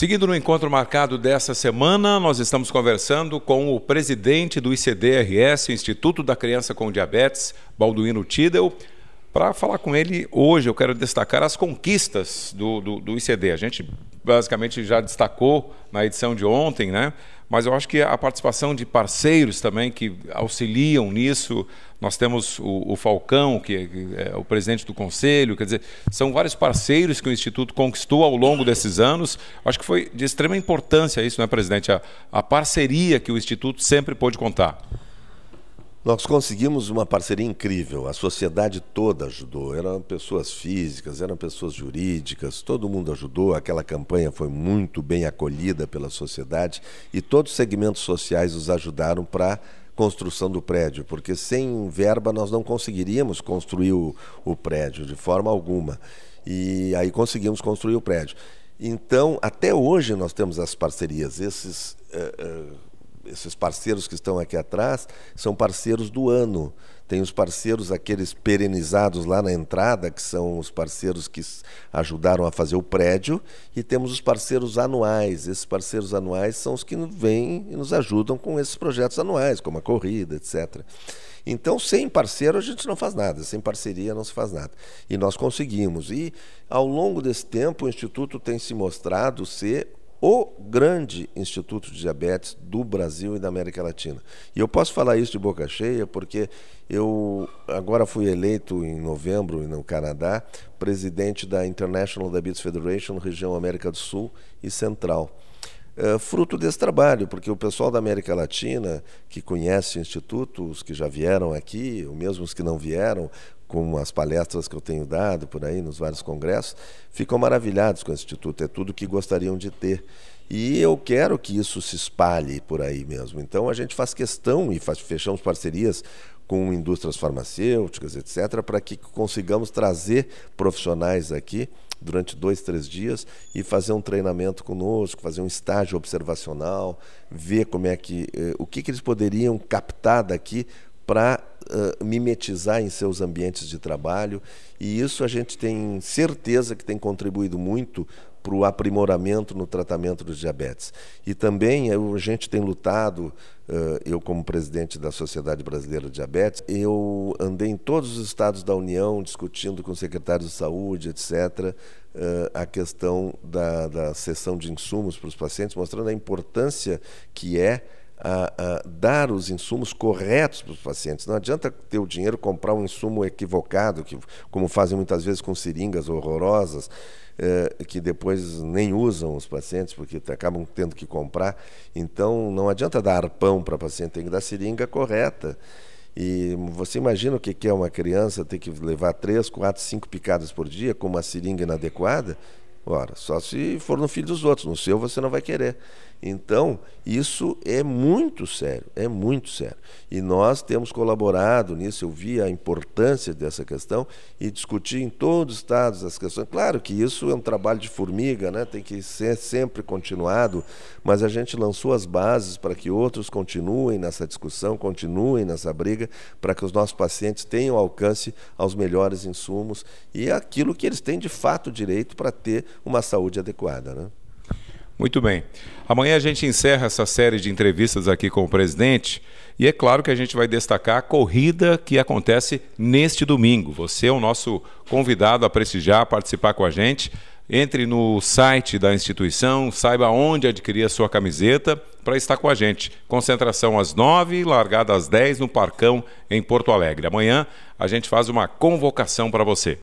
Seguindo no encontro marcado dessa semana, nós estamos conversando com o presidente do ICDRS, Instituto da Criança com Diabetes, Balduino Tidel. Para falar com ele hoje, eu quero destacar as conquistas do, do, do ICD. A gente basicamente já destacou na edição de ontem, né? mas eu acho que a participação de parceiros também que auxiliam nisso. Nós temos o, o Falcão, é, que é o presidente do conselho, quer dizer, são vários parceiros que o Instituto conquistou ao longo desses anos. Acho que foi de extrema importância isso, não é, presidente? A, a parceria que o Instituto sempre pôde contar. Nós conseguimos uma parceria incrível, a sociedade toda ajudou. Eram pessoas físicas, eram pessoas jurídicas, todo mundo ajudou. Aquela campanha foi muito bem acolhida pela sociedade e todos os segmentos sociais os ajudaram para construção do prédio, porque sem verba nós não conseguiríamos construir o, o prédio de forma alguma. E aí conseguimos construir o prédio. Então, até hoje nós temos as parcerias, esses. Uh, uh, esses parceiros que estão aqui atrás são parceiros do ano. Tem os parceiros, aqueles perenizados lá na entrada, que são os parceiros que ajudaram a fazer o prédio, e temos os parceiros anuais. Esses parceiros anuais são os que vêm e nos ajudam com esses projetos anuais, como a corrida, etc. Então, sem parceiro a gente não faz nada, sem parceria não se faz nada. E nós conseguimos. E ao longo desse tempo, o Instituto tem se mostrado ser o grande instituto de diabetes do Brasil e da América Latina. E eu posso falar isso de boca cheia porque eu agora fui eleito em novembro no Canadá presidente da International Diabetes Federation, região América do Sul e Central. É, fruto desse trabalho, porque o pessoal da América Latina que conhece o Instituto, os que já vieram aqui, ou mesmo os que não vieram, com as palestras que eu tenho dado por aí nos vários congressos, ficam maravilhados com o Instituto, é tudo que gostariam de ter. E eu quero que isso se espalhe por aí mesmo. Então a gente faz questão e faz, fechamos parcerias com indústrias farmacêuticas, etc., para que consigamos trazer profissionais aqui durante dois, três dias e fazer um treinamento conosco, fazer um estágio observacional, ver como é que, eh, o que, que eles poderiam captar daqui para uh, mimetizar em seus ambientes de trabalho. E isso a gente tem certeza que tem contribuído muito para o aprimoramento no tratamento dos diabetes. E também a gente tem lutado, eh, eu como presidente da Sociedade Brasileira de Diabetes, eu andei em todos os estados da União discutindo com secretários de saúde, etc., eh, a questão da, da cessão de insumos para os pacientes, mostrando a importância que é a, a dar os insumos corretos para os pacientes. Não adianta ter o dinheiro comprar um insumo equivocado, que, como fazem muitas vezes com seringas horrorosas, eh, que depois nem usam os pacientes, porque acabam tendo que comprar. Então, não adianta dar pão para paciente, tem que dar seringa correta. E você imagina o que é uma criança ter que levar três, quatro, cinco picadas por dia com uma seringa inadequada? Ora, só se for no filho dos outros, no seu você não vai querer. Então, isso é muito sério, é muito sério. E nós temos colaborado nisso, eu vi a importância dessa questão e discuti em todos os estados as questões. Claro que isso é um trabalho de formiga, né? tem que ser sempre continuado, mas a gente lançou as bases para que outros continuem nessa discussão, continuem nessa briga, para que os nossos pacientes tenham alcance aos melhores insumos e aquilo que eles têm de fato direito para ter uma saúde adequada. Né? Muito bem. Amanhã a gente encerra essa série de entrevistas aqui com o presidente. E é claro que a gente vai destacar a corrida que acontece neste domingo. Você é o nosso convidado a prestigiar, a participar com a gente. Entre no site da instituição, saiba onde adquirir a sua camiseta para estar com a gente. Concentração às 9, largada às 10 no Parcão, em Porto Alegre. Amanhã a gente faz uma convocação para você.